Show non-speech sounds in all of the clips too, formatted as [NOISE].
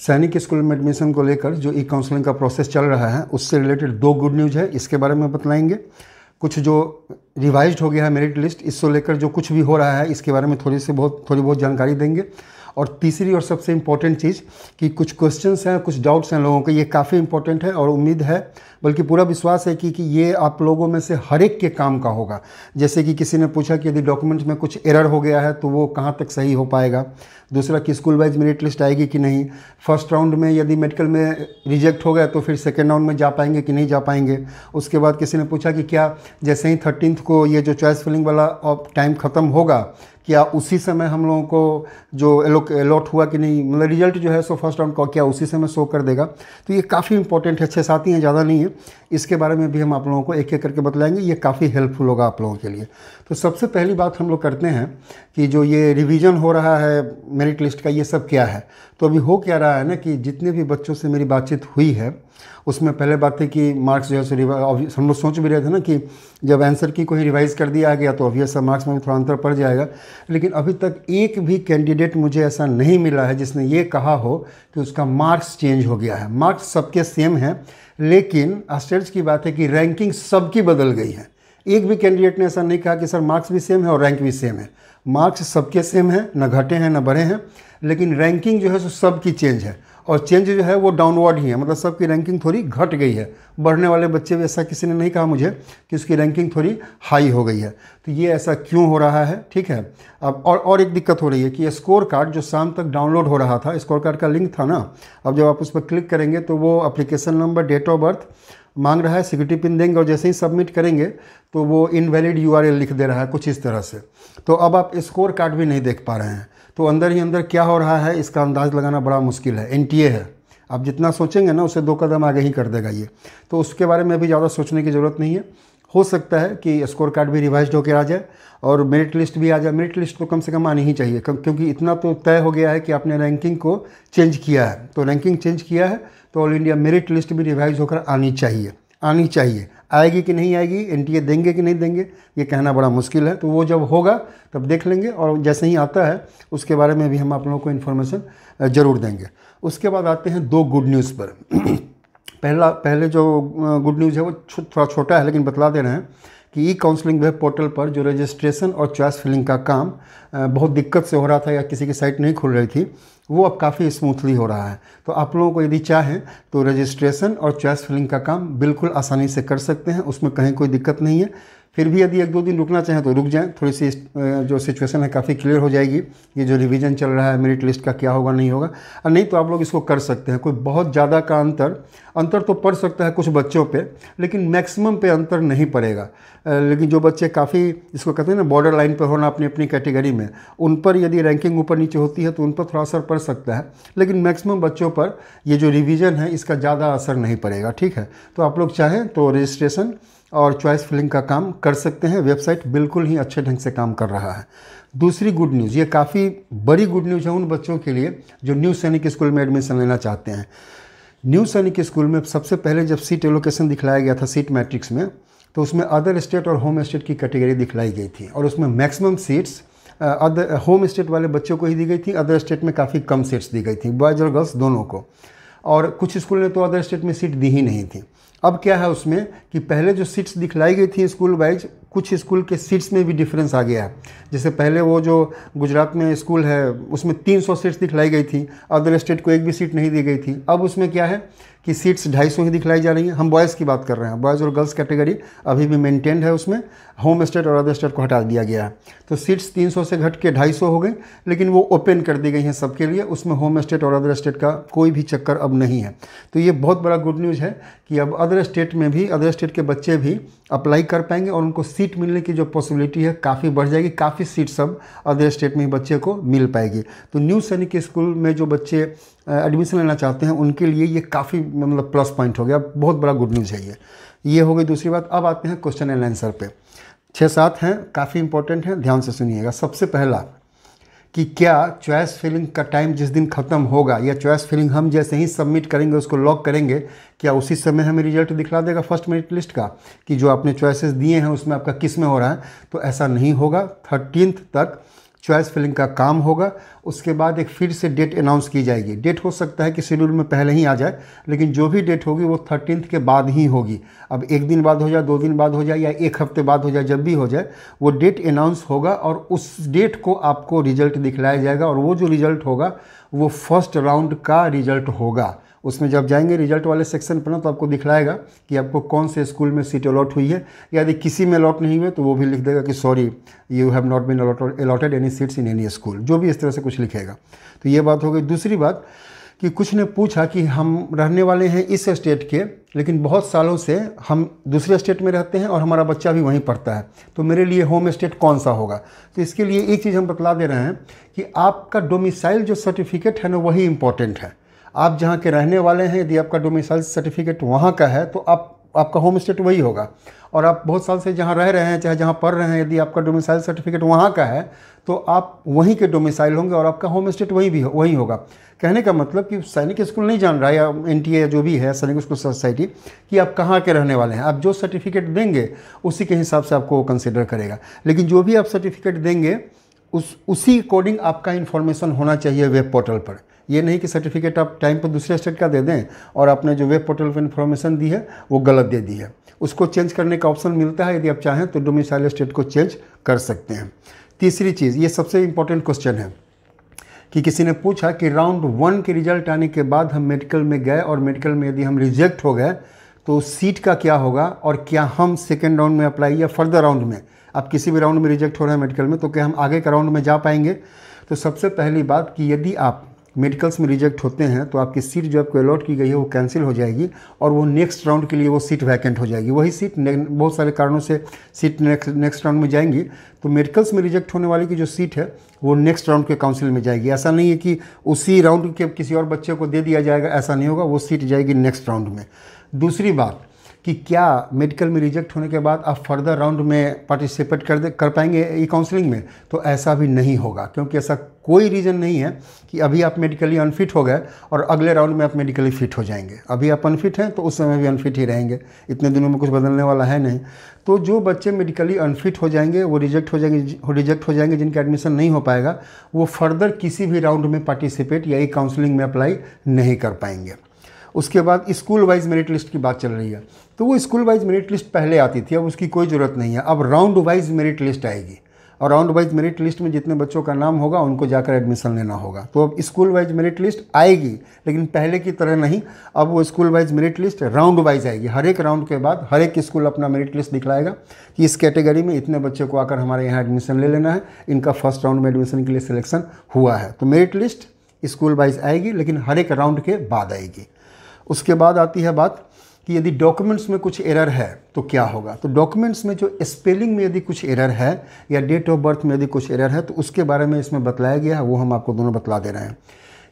सैनिक स्कूल में एडमिशन को लेकर जो ई काउंसलिंग का प्रोसेस चल रहा है उससे रिलेटेड दो गुड न्यूज है इसके बारे में बतलाएंगे कुछ जो रिवाइज हो गया है मेरिट लिस्ट इसको लेकर जो कुछ भी हो रहा है इसके बारे में थोड़ी से बहुत थोड़ी बहुत जानकारी देंगे और तीसरी और सबसे इम्पॉर्टेंट चीज़ कि कुछ क्वेश्चन हैं कुछ डाउट्स हैं लोगों के ये काफ़ी इंपॉर्टेंट है और उम्मीद है बल्कि पूरा विश्वास है कि, कि ये आप लोगों में से हर एक के काम का होगा जैसे कि किसी ने पूछा कि यदि डॉक्यूमेंट में कुछ एरर हो गया है तो वो कहाँ तक सही हो पाएगा दूसरा कि स्कूल वाइज मेरिट लिस्ट आएगी कि नहीं फर्स्ट राउंड में यदि मेडिकल में रिजेक्ट हो गया तो फिर सेकेंड राउंड में जा पाएंगे कि नहीं जा पाएंगे उसके बाद किसी ने पूछा कि क्या जैसे ही थर्टीन को ये जो चॉइस फिलिंग वाला टाइम ख़त्म होगा क्या उसी समय हम लोगों को जो अलॉट हुआ कि नहीं मतलब रिजल्ट जो है सो फर्स्ट राउंड का क्या उसी समय शो कर देगा तो ये काफ़ी इंपॉर्टेंट है छः साथी हैं ज़्यादा नहीं है इसके बारे में भी हम आप लोगों को एक एक करके बतलाएंगे ये काफ़ी हेल्पफुल होगा आप लोगों के लिए तो सबसे पहली बात हम लोग करते हैं कि जो ये रिविज़न हो रहा है मेरिट लिस्ट का ये सब क्या है तो अभी हो क्या रहा है ना कि जितने भी बच्चों से मेरी बातचीत हुई है उसमें पहले बात थी कि मार्क्स जो है सो हम लोग सोच भी रहे थे ना कि जब आंसर की कोई रिवाइज़ कर दिया गया तो ऑब्वियस मार्क्स में थोड़ा अंतर पड़ जाएगा लेकिन अभी तक एक भी कैंडिडेट मुझे ऐसा नहीं मिला है जिसने ये कहा हो कि उसका मार्क्स चेंज हो गया है मार्क्स सबके सेम हैं लेकिन आश्चर्य की बात है कि रैंकिंग सबकी बदल गई है एक भी कैंडिडेट ने ऐसा नहीं कहा कि सर मार्क्स भी सेम है और रैंक भी सेम है मार्क्स सबके सेम है न घटे हैं न बढ़े हैं लेकिन रैंकिंग जो है सो सबकी चेंज है और चेंज जो है वो डाउनवर्ड ही है मतलब सबकी रैंकिंग थोड़ी घट गई है बढ़ने वाले बच्चे भी ऐसा किसी ने नहीं कहा मुझे कि उसकी रैंकिंग थोड़ी हाई हो गई है तो ये ऐसा क्यों हो रहा है ठीक है अब और और एक दिक्कत हो रही है कि स्कोर कार्ड जो शाम तक डाउनलोड हो रहा था स्कोर कार्ड का लिंक था ना अब जब आप उस पर क्लिक करेंगे तो वो application number date of birth मांग रहा है सिक्योरिटी पिन देंगे और जैसे ही सबमिट करेंगे तो वो इनवैलिड यू लिख दे रहा है कुछ इस तरह से तो अब आप स्कोर कार्ड भी नहीं देख पा रहे हैं तो अंदर ही अंदर क्या हो रहा है इसका अंदाज़ लगाना बड़ा मुश्किल है एन है आप जितना सोचेंगे ना उसे दो कदम आगे ही कर देगा ये तो उसके बारे में अभी ज़्यादा सोचने की ज़रूरत नहीं है हो सकता है कि स्कोर कार्ड भी रिवाइज होकर आ जाए और मेरिट लिस्ट भी आ जाए मेरिट लिस्ट तो कम से कम आनी ही चाहिए क्योंकि इतना तो तय हो गया है कि आपने रैंकिंग को चेंज किया है तो रैंकिंग चेंज किया है तो ऑल इंडिया मेरिट लिस्ट भी रिवाइज होकर आनी चाहिए आनी चाहिए आएगी कि नहीं आएगी एन देंगे कि नहीं देंगे ये कहना बड़ा मुश्किल है तो वो जब होगा तब देख लेंगे और जैसे ही आता है उसके बारे में भी हम आप लोगों को इन्फॉर्मेशन ज़रूर देंगे उसके बाद आते हैं दो गुड न्यूज़ पर [CLEARS THROAT] पहला पहले जो गुड न्यूज़ है वो थोड़ा छोटा है लेकिन बतला दे रहे हैं कि ई काउंसलिंग वेब पोर्टल पर जो रजिस्ट्रेशन और चॉइस फिलिंग का काम बहुत दिक्कत से हो रहा था या किसी की साइट नहीं खुल रही थी वो अब काफ़ी स्मूथली हो रहा है तो आप लोगों को यदि चाहें तो रजिस्ट्रेशन और चॉइस फिलिंग का काम बिल्कुल आसानी से कर सकते हैं उसमें कहीं कोई दिक्कत नहीं है फिर भी यदि एक दो दिन रुकना चाहें तो रुक जाएं थोड़ी सी जो सिचुएशन है काफ़ी क्लियर हो जाएगी ये जो रिवीजन चल रहा है मेरिट लिस्ट का क्या होगा नहीं होगा और नहीं तो आप लोग इसको कर सकते हैं कोई बहुत ज़्यादा का अंतर अंतर तो पड़ सकता है कुछ बच्चों पे लेकिन मैक्सिमम पे अंतर नहीं पड़ेगा लेकिन जो बच्चे काफ़ी इसको कहते हैं ना बॉर्डर लाइन पर होना अपनी अपनी कैटेगरी में उन पर यदि रैंकिंग ऊपर नीचे होती है तो उन पर थोड़ा असर पड़ सकता है लेकिन मैक्सिमम बच्चों पर ये जो रिविज़न है इसका ज़्यादा असर नहीं पड़ेगा ठीक है तो आप लोग चाहें तो रजिस्ट्रेशन और चॉइस फिलिंग का काम कर सकते हैं वेबसाइट बिल्कुल ही अच्छे ढंग से काम कर रहा है दूसरी गुड न्यूज़ ये काफ़ी बड़ी गुड न्यूज़ है उन बच्चों के लिए जो न्यू सैनिक स्कूल में एडमिशन लेना चाहते हैं न्यू सैनिक स्कूल में सबसे पहले जब सीट एलोकेशन दिखलाया गया था सीट मैट्रिक्स में तो उसमें अदर स्टेट और होम स्टेट की कैटेगरी दिखलाई गई थी और उसमें maximum seats other home state वाले बच्चों को ही दी गई थी अदर स्टेट में काफ़ी कम सीट्स दी गई थी बॉयज़ और गर्ल्स दोनों को और कुछ स्कूल ने तो अदर स्टेट में सीट दी ही नहीं थी अब क्या है उसमें कि पहले जो सीट्स दिखलाई गई थी स्कूल वाइज कुछ स्कूल के सीट्स में भी डिफरेंस आ गया है जैसे पहले वो जो गुजरात में स्कूल है उसमें 300 सीट्स दिखलाई गई थी अदर स्टेट को एक भी सीट नहीं दी गई थी अब उसमें क्या है कि सीट्स ढाई सौ ही दिखलाई जा रही हैं हम बॉयज़ की बात कर रहे हैं बॉयज़ और गर्ल्स कैटेगरी अभी भी मेंटेन्ड है उसमें होम स्टेट और अदर स्टेट को हटा दिया गया है तो सीट्स 300 से घट के ढाई हो गई लेकिन वो ओपन कर दी गई हैं सबके लिए उसमें होम स्टेट और अदर स्टेट का कोई भी चक्कर अब नहीं है तो ये बहुत बड़ा गुड न्यूज़ है कि अब अदर स्टेट में भी अदर स्टेट के बच्चे भी अप्लाई कर पाएंगे और उनको सीट मिलने की जो पॉसिबिलिटी है काफ़ी बढ़ जाएगी काफ़ी सीट्स अब अदर स्टेट में बच्चे को मिल पाएगी तो न्यू सैनिक स्कूल में जो बच्चे एडमिशन लेना चाहते हैं उनके लिए ये काफ़ी मतलब प्लस पॉइंट हो गया बहुत बड़ा गुड न्यूज़ है ये ये हो गई दूसरी बात अब आते हैं क्वेश्चन एंड आंसर पे छः सात हैं काफ़ी इंपॉर्टेंट हैं ध्यान से सुनिएगा सबसे पहला कि क्या चॉइस फिलिंग का टाइम जिस दिन ख़त्म होगा या चॉइस फिलिंग हम जैसे ही सबमिट करेंगे उसको लॉक करेंगे क्या उसी समय हमें रिजल्ट दिखला देगा फर्स्ट मेरिट लिस्ट का कि जो आपने चॉइसेस दिए हैं उसमें आपका किस में हो रहा है तो ऐसा नहीं होगा थर्टीनथ तक चॉइस फिलिंग का काम होगा उसके बाद एक फिर से डेट अनाउंस की जाएगी डेट हो सकता है कि शेड्यूल में पहले ही आ जाए लेकिन जो भी डेट होगी वो थर्टीनथ के बाद ही होगी अब एक दिन बाद हो जाए दो दिन बाद हो जाए या एक हफ्ते बाद हो जाए जब भी हो जाए वो डेट अनाउंस होगा और उस डेट को आपको रिजल्ट दिखलाया जाएगा और वो जो रिजल्ट होगा वो फर्स्ट राउंड का रिजल्ट होगा उसमें जब जाएंगे रिजल्ट वाले सेक्शन पर ना तो आपको दिखलाएगा कि आपको कौन से स्कूल में सीट अलॉट हुई है यदि किसी में अलॉट नहीं हुए तो वो भी लिख देगा कि sorry you have not been allotted any seats in any school जो भी इस तरह से कुछ लिखेगा तो ये बात हो गई दूसरी बात कि कुछ ने पूछा कि हम रहने वाले हैं इस स्टेट के लेकिन बहुत सालों से हम दूसरे स्टेट में रहते हैं और हमारा बच्चा भी वहीं पढ़ता है तो मेरे लिए होम स्टेट कौन सा होगा तो इसके लिए एक चीज़ हम बतला दे रहे हैं कि आपका डोमिसाइल जो सर्टिफिकेट है ना वही इम्पॉर्टेंट है आप जहाँ के रहने वाले हैं यदि आपका डोमिसाइल सर्टिफिकेट वहाँ का है तो आप आपका होम स्टेट वही होगा और आप बहुत साल से जहाँ रह रहे हैं चाहे जहाँ पढ़ रहे हैं यदि आपका डोमिसाइल सर्टिफिकेट वहाँ का है तो आप वहीं के डोमिसाइल होंगे और आपका होम स्टेट वहीं भी हो, वहीं होगा कहने का मतलब कि सैनिक स्कूल नहीं जान रहा है या एन टी ए जो भी है सैनिक स्कूल सोसाइटी कि आप कहाँ के रहने वाले हैं आप जो सर्टिफिकेट देंगे उसी के हिसाब से आपको वो कंसिडर करेगा लेकिन जो भी आप सर्टिफिकेट देंगे उस उसी अकॉर्डिंग आपका इन्फॉर्मेशन होना चाहिए वेब पोर्टल पर ये नहीं कि सर्टिफिकेट आप टाइम पर दूसरे स्टेट का दे दें और आपने जो वेब पोर्टल पर इन्फॉर्मेशन दी है वो गलत दे दी है उसको चेंज करने का ऑप्शन मिलता है यदि आप चाहें तो डोमिसाइल स्टेट को चेंज कर सकते हैं तीसरी चीज़ ये सबसे इम्पोर्टेंट क्वेश्चन है कि किसी ने पूछा कि राउंड वन के रिजल्ट आने के बाद हम मेडिकल में गए और मेडिकल में यदि हम रिजेक्ट हो गए तो सीट का क्या होगा और क्या हम सेकेंड राउंड में अप्लाई या फर्दर राउंड में आप किसी भी राउंड में रिजेक्ट हो रहे हैं मेडिकल में तो क्या हम आगे के राउंड में जा पाएंगे तो सबसे पहली बात कि यदि आप मेडिकल्स में रिजेक्ट होते हैं तो आपकी सीट जो आपको अलॉट की गई है वो कैंसिल हो जाएगी और वो नेक्स्ट राउंड के लिए वो सीट वैकेंट हो जाएगी वही सीट बहुत सारे कारणों से सीट नेक्स्ट नेक्स्ट राउंड में जाएंगी तो मेडिकल्स में रिजेक्ट होने वाली की जो सीट है वो नेक्स्ट राउंड के काउंसिल में जाएगी ऐसा नहीं है कि उसी राउंड के किसी और बच्चे को दे दिया जाएगा ऐसा नहीं होगा वो सीट जाएगी नेक्स्ट राउंड में दूसरी बात कि क्या मेडिकल में रिजेक्ट होने के बाद आप फर्दर राउंड में पार्टिसिपेट कर दे कर पाएंगे ई काउंसलिंग में तो ऐसा भी नहीं होगा क्योंकि ऐसा कोई रीज़न नहीं है कि अभी आप मेडिकली अनफिट हो गए और अगले राउंड में आप मेडिकली फिट हो जाएंगे अभी आप अनफिट हैं तो उस समय भी अनफिट ही रहेंगे इतने दिनों में कुछ बदलने वाला है नहीं तो जो बच्चे मेडिकली अनफिट हो जाएंगे वो रिजेक्ट हो जाएंगे रिजेक्ट हो जाएंगे जिनका एडमिशन नहीं हो पाएगा वो फर्दर किसी भी राउंड में पार्टिसिपेट या ई काउंसलिंग में अप्लाई नहीं कर पाएंगे उसके बाद स्कूल वाइज मेरिट लिस्ट की बात चल रही है तो वो स्कूल वाइज मेरिट लिस्ट पहले आती थी अब उसकी कोई ज़रूरत नहीं है अब राउंड वाइज मेरिट लिस्ट आएगी और राउंड वाइज मेरिट लिस्ट में जितने बच्चों का नाम होगा उनको जाकर एडमिशन लेना होगा तो अब स्कूल वाइज मेरिट लिस्ट आएगी लेकिन पहले की तरह नहीं अब वो school wise merit list round wise आएगी हर एक राउंड के बाद हर एक स्कूल अपना मेरिट लिस्ट दिखलाएगा कि इस कैटेगरी में इतने बच्चे को आकर हमारे यहाँ एडमिशन ले लेना है इनका फर्स्ट राउंड में एडमिशन के लिए सिलेक्शन हुआ है तो मेरिट लिस्ट स्कूल वाइज आएगी लेकिन हर एक राउंड के बाद आएगी उसके बाद आती है बात कि यदि डॉक्यूमेंट्स में कुछ एरर है तो क्या होगा तो डॉक्यूमेंट्स में जो स्पेलिंग में यदि कुछ एरर है या डेट ऑफ बर्थ में यदि कुछ एरर है तो उसके बारे में इसमें बतलाया गया है वो हम आपको दोनों बतला दे रहे हैं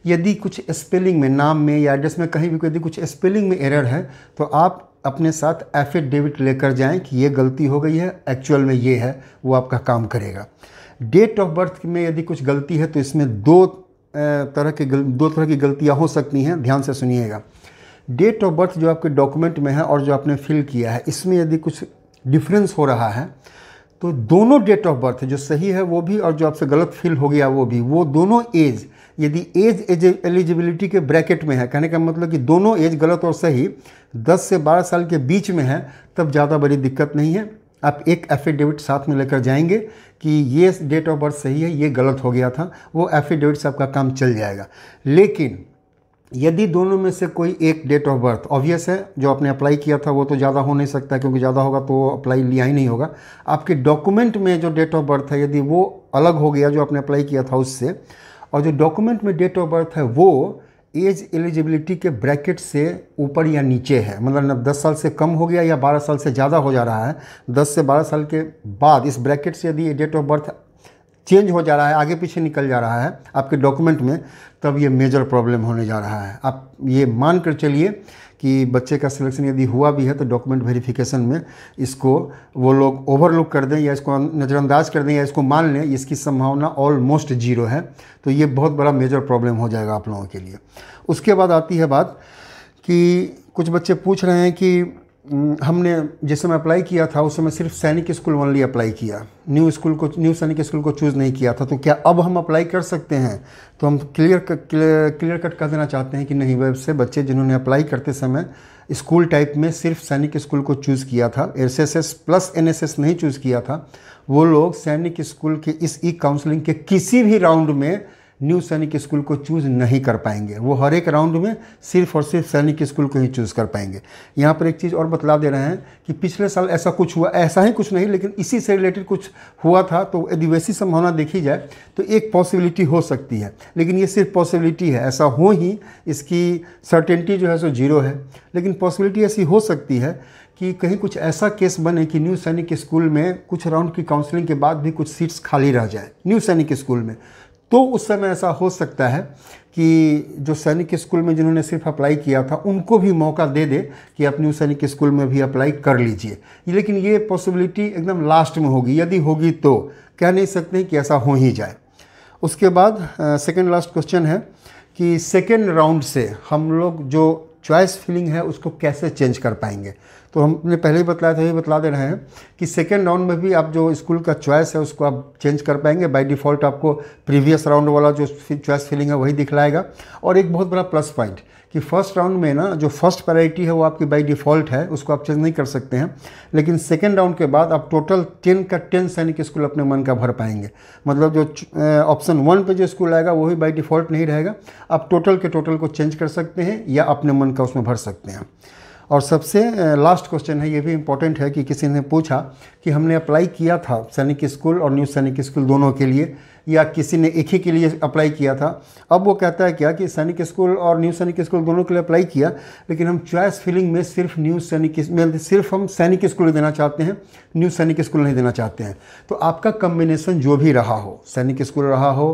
यदि कुछ स्पेलिंग में नाम में या एड्रेस में कहीं भी यदि कुछ स्पेलिंग में एरर है तो आप अपने साथ एफिडेविट लेकर जाएं कि ये गलती हो गई है एक्चुअल में ये है वो आपका काम करेगा डेट ऑफ बर्थ में यदि कुछ गलती है तो इसमें दो तरह की दो तरह की गलतियाँ हो सकती हैं ध्यान से सुनिएगा डेट ऑफ बर्थ जो आपके डॉक्यूमेंट में है और जो आपने फिल किया है इसमें यदि कुछ डिफरेंस हो रहा है तो दोनों डेट ऑफ बर्थ जो सही है वो भी और जो आपसे गलत फील हो गया वो भी वो दोनों एज यदि एज एज एलिजिबिलिटी के ब्रैकेट में है कहने का मतलब कि दोनों एज गलत और सही 10 से 12 साल के बीच में है तब ज़्यादा बड़ी दिक्कत नहीं है आप एक एफिडेविट साथ में लेकर जाएंगे कि ये डेट ऑफ बर्थ सही है ये गलत हो गया था वो एफिडेविट से आपका काम चल जाएगा लेकिन यदि दोनों में से कोई एक डेट ऑफ बर्थ ऑब्वियस है जो आपने अप्लाई किया था वो तो ज़्यादा हो नहीं सकता क्योंकि ज़्यादा होगा तो अप्लाई लिया ही नहीं होगा आपके डॉक्यूमेंट में जो डेट ऑफ बर्थ है यदि वो अलग हो गया जो आपने अप्लाई किया था उससे और जो डॉक्यूमेंट में डेट ऑफ बर्थ है वो एज एलिजिबिलिटी के ब्रैकेट से ऊपर या नीचे है मतलब दस साल से कम हो गया या बारह साल से ज़्यादा हो जा रहा है दस से बारह साल के बाद इस ब्रैकेट से यदि डेट ऑफ बर्थ चेंज हो जा रहा है आगे पीछे निकल जा रहा है आपके डॉक्यूमेंट में तब ये मेजर प्रॉब्लम होने जा रहा है आप ये मान कर चलिए कि बच्चे का सिलेक्शन यदि हुआ भी है तो डॉक्यूमेंट वेरिफिकेशन में इसको वो लोग ओवरलुक कर दें या इसको नज़रअंदाज कर दें या इसको मान लें इसकी संभावना ऑलमोस्ट जीरो है तो ये बहुत बड़ा मेजर प्रॉब्लम हो जाएगा आप लोगों के लिए उसके बाद आती है बात कि कुछ बच्चे पूछ रहे हैं कि हमने जिस समय अप्लाई किया था उस समय सिर्फ सैनिक स्कूल ओनली अप्लाई किया न्यू स्कूल को न्यू सैनिक स्कूल को चूज़ नहीं किया था तो क्या अब हम अप्लाई कर सकते हैं तो हम क्लियर क्लियर कट कर देना चाहते हैं कि नहीं वेब से बच्चे जिन्होंने अप्लाई करते समय स्कूल टाइप में सिर्फ सैनिक स्कूल को चूज़ किया था एस प्लस एन नहीं चूज़ किया था वो लोग सैनिक स्कूल के इस ई काउंसलिंग के किसी भी राउंड में न्यू सैनिक स्कूल को चूज़ नहीं कर पाएंगे वो हर एक राउंड में सिर्फ और सिर्फ सैनिक स्कूल को ही चूज़ कर पाएंगे यहाँ पर एक चीज़ और बतला दे रहे हैं कि पिछले साल ऐसा कुछ हुआ ऐसा ही कुछ नहीं लेकिन इसी से रिलेटेड कुछ हुआ था तो यदि वैसी संभावना देखी जाए तो एक पॉसिबिलिटी हो सकती है लेकिन ये सिर्फ पॉसिबिलिटी है ऐसा हो ही इसकी सर्टेनिटी जो है सो जीरो है लेकिन पॉसिबिलिटी ऐसी हो सकती है कि कहीं कुछ ऐसा केस बने कि न्यू सैनिक स्कूल में कुछ राउंड की काउंसलिंग के बाद भी कुछ सीट्स खाली रह जाए न्यू सैनिक स्कूल में तो उस समय ऐसा हो सकता है कि जो सैनिक स्कूल में जिन्होंने सिर्फ अप्लाई किया था उनको भी मौका दे दे कि अपनी उस सैनिक स्कूल में भी अप्लाई कर लीजिए लेकिन ये पॉसिबिलिटी एकदम लास्ट में होगी यदि होगी तो कह नहीं सकते कि ऐसा हो ही जाए उसके बाद सेकेंड लास्ट क्वेश्चन है कि सेकेंड राउंड से हम लोग जो चॉइस फीलिंग है उसको कैसे चेंज कर पाएंगे तो हमने पहले ही बताया था ये बता दे रहे हैं कि सेकेंड राउंड में भी आप जो स्कूल का चॉइस है उसको आप चेंज कर पाएंगे बाई डिफ़ॉल्ट आपको प्रीवियस राउंड वाला जो चॉइस फिलिंग है वही दिखलाएगा और एक बहुत बड़ा प्लस पॉइंट कि फर्स्ट राउंड में ना जो फर्स्ट प्रायोरिटी है वो आपकी बाई डिफ़ॉल्ट है उसको आप चेंज नहीं कर सकते हैं लेकिन सेकेंड राउंड के बाद आप टोटल टेन का टेन सैनिक स्कूल अपने मन का भर पाएंगे मतलब जो ऑप्शन वन पे जो स्कूल आएगा वो भी बाई डिफ़ॉल्ट नहीं रहेगा आप टोटल के टोटल को चेंज कर सकते हैं या अपने मन का उसमें भर सकते हैं और सबसे लास्ट क्वेश्चन है ये भी इम्पोर्टेंट है कि किसी ने पूछा कि हमने अप्लाई किया था सैनिक स्कूल और न्यू सैनिक स्कूल दोनों के लिए या किसी ने एक ही के लिए अप्लाई किया था अब वो कहता है क्या कि सैनिक स्कूल और न्यू सैनिक स्कूल दोनों के लिए अप्लाई किया लेकिन हम चॉइस फिलिंग में सिर्फ न्यू सैनिक में सिर्फ हम सैनिक स्कूल देना चाहते हैं न्यू सैनिक स्कूल नहीं देना चाहते हैं तो आपका कम्बिनेसन जो भी रहा हो सैनिक स्कूल रहा हो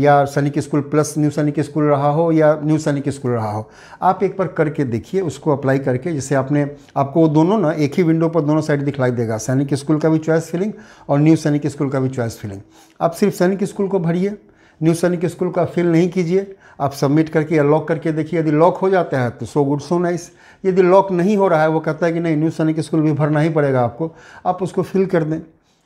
या Sainik school plus new Sainik school रहा हो या न्यू सैनिक स्कूल रहा हो आप एक बार करके देखिए उसको अप्लाई करके जैसे आपने आपको वो दोनों ना एक ही विंडो पर दोनों साइड दिखलाई देगा सैनिक स्कूल का भी चॉइस फिलिंग और न्यू सैनिक स्कूल का भी चॉइस फिलिंग आप सिर्फ सैनिक स्कूल को भरिए न्यू सैनिक स्कूल का फिल नहीं कीजिए आप सबमिट करके या लॉक करके देखिए यदि लॉक हो जाता है तो सो गुड सो नाइस यदि लॉक नहीं हो रहा है वो कहता है कि नहीं न्यू सैनिक स्कूल भी भरना ही पड़ेगा आपको आप उसको फिल कर दें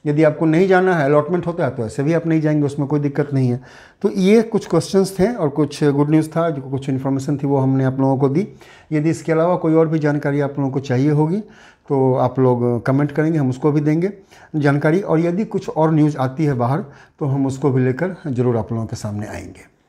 यदि आपको नहीं जाना है अलॉटमेंट होता है तो ऐसे भी आप नहीं जाएंगे उसमें कोई दिक्कत नहीं है तो ये कुछ क्वेश्चंस थे और कुछ गुड न्यूज़ था जो कुछ इन्फॉर्मेशन थी वो हमने आप लोगों को दी यदि इसके अलावा कोई और भी जानकारी आप लोगों को चाहिए होगी तो आप लोग कमेंट करेंगे हम उसको भी देंगे जानकारी और यदि कुछ और न्यूज़ आती है बाहर तो हम उसको भी लेकर ज़रूर आप लोगों के सामने आएंगे